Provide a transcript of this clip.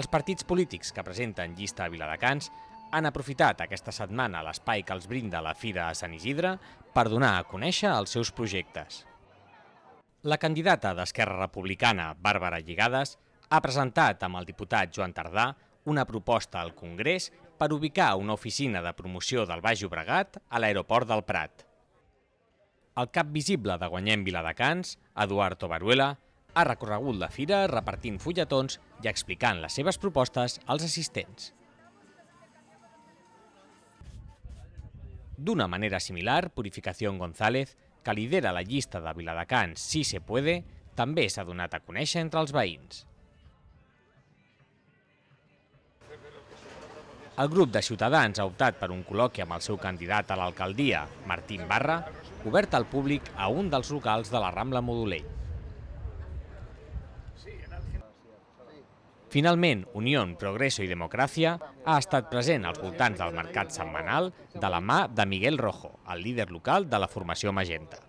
Els partits polítics que presenten llista a Viladecans han aprofitat aquesta setmana l'espai que els brinda la Fira de Sant Isidre per donar a conèixer els seus projectes. La candidata d'Esquerra Republicana, Bàrbara Lligades, ha presentat amb el diputat Joan Tardà una proposta al Congrés per ubicar una oficina de promoció del Baix Llobregat a l'aeroport del Prat. El cap visible de Guanyem Viladecans, Eduardo Baruela, ha recorregut la fira repartint fulletons i explicant les seves propostes als assistents. D'una manera similar, Purificación González, que lidera la llista de Viladecans Si se puede, també s'ha donat a conèixer entre els veïns. El grup de Ciutadans ha optat per un col·loqui amb el seu candidat a l'alcaldia, Martín Barra, obert al públic a un dels locals de la Rambla Modulell. Finalment, Unió, Progreso i Democràcia ha estat present als voltants del mercat setmanal de la mà de Miguel Rojo, el líder local de la formació Magenta.